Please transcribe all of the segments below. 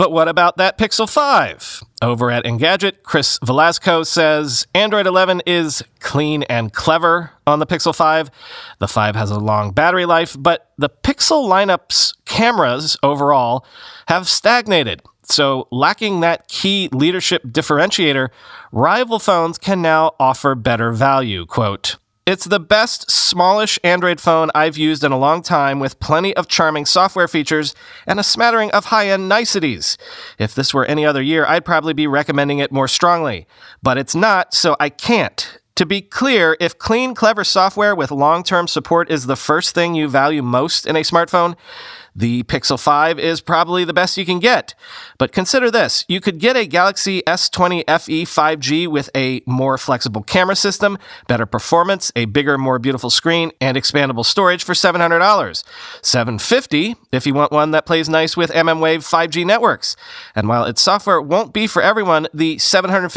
But what about that Pixel 5? Over at Engadget, Chris Velasco says Android 11 is clean and clever on the Pixel 5. The 5 has a long battery life, but the Pixel lineup's cameras overall have stagnated. So, lacking that key leadership differentiator, rival phones can now offer better value. Quote, it's the best smallish Android phone I've used in a long time with plenty of charming software features and a smattering of high end niceties. If this were any other year, I'd probably be recommending it more strongly. But it's not, so I can't. To be clear, if clean, clever software with long term support is the first thing you value most in a smartphone, the Pixel 5 is probably the best you can get. But consider this you could get a Galaxy S20 FE 5G with a more flexible camera system, better performance, a bigger, more beautiful screen, and expandable storage for $700. $750 if you want one that plays nice with mmWave 5G networks. And while its software won't be for everyone, the $750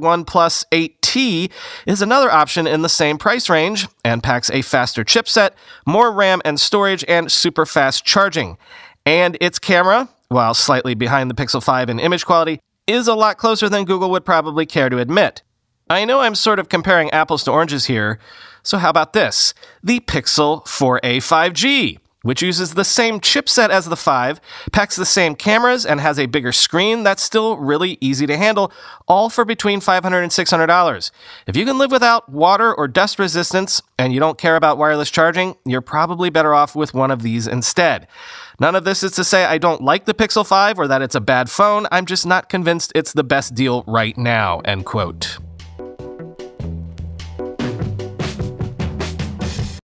OnePlus 8 T is another option in the same price range and packs a faster chipset, more RAM and storage, and super fast charging. And its camera, while slightly behind the Pixel 5 in image quality, is a lot closer than Google would probably care to admit. I know I'm sort of comparing apples to oranges here, so how about this? The Pixel 4a 5G which uses the same chipset as the 5, packs the same cameras, and has a bigger screen that's still really easy to handle, all for between $500 and $600. If you can live without water or dust resistance and you don't care about wireless charging, you're probably better off with one of these instead. None of this is to say I don't like the Pixel 5 or that it's a bad phone, I'm just not convinced it's the best deal right now, end quote.